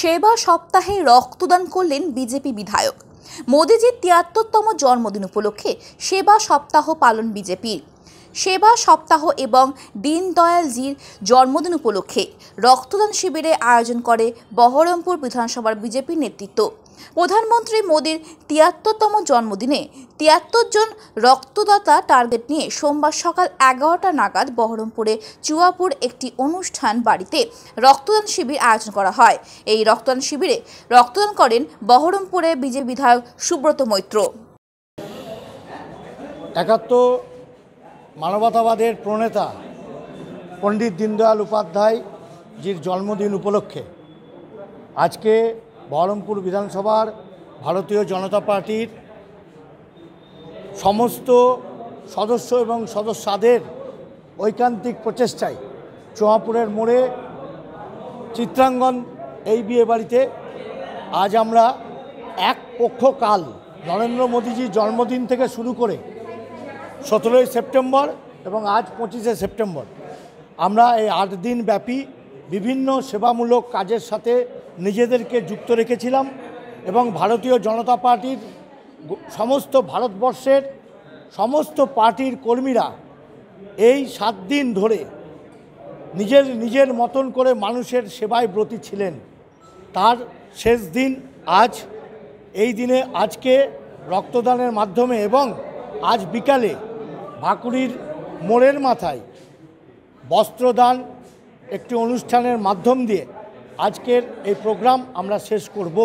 সেবা সপ্তাহে রক্তদান করলেন বিজেপি বিধায়ক মোদীজির তিয়াত্তরতম জন্মদিন উপলক্ষে সেবা সপ্তাহ পালন বিজেপির সেবা সপ্তাহ এবং দীনদয়ালজির জন্মদিন উপলক্ষে রক্তদান শিবিরে আয়োজন করে বহরমপুর বিধানসভার বিজেপির নেতৃত্ব প্রধানমন্ত্রী মোদীর তিয়াত্তরতম জন্মদিনে তিয়াত্তর জন রক্তদাতা টার্গেট নিয়ে সোমবার সকাল এগারোটা নাগাদ বহরমপুরে চুয়াপুর একটি অনুষ্ঠান বাড়িতে রক্তদান শিবির আয়োজন করা হয় এই রক্তদান শিবিরে রক্তদান করেন বহরমপুরে বিজেপি বিধায়ক সুব্রত মৈত্র একাত্তর মানবতাবাদের প্রণেতা পণ্ডিত দীনদয়াল উপাধ্যায় জির জন্মদিন উপলক্ষে আজকে বহরমপুর বিধানসভার ভারতীয় জনতা পার্টির সমস্ত সদস্য এবং সদস্যদের ঐকান্তিক প্রচেষ্টায় চোয়াপুরের মোড়ে চিত্রাঙ্গন এই বিয়ে বাড়িতে আজ আমরা এক পক্ষকাল নরেন্দ্র মোদীজির জন্মদিন থেকে শুরু করে সতেরোই সেপ্টেম্বর এবং আজ পঁচিশে সেপ্টেম্বর আমরা এই আট দিন ব্যাপী বিভিন্ন সেবামূলক কাজের সাথে নিজেদেরকে যুক্ত রেখেছিলাম এবং ভারতীয় জনতা পার্টির সমস্ত ভারতবর্ষের সমস্ত পার্টির কর্মীরা এই সাত দিন ধরে নিজের নিজের মতন করে মানুষের সেবায় ব্রতী ছিলেন তার শেষ দিন আজ এই দিনে আজকে রক্তদানের মাধ্যমে এবং আজ বিকালে ভাকুড়ির মোড়ের মাথায় বস্ত্রদান একটি অনুষ্ঠানের মাধ্যম দিয়ে আজকের এই প্রোগ্রাম আমরা শেষ করব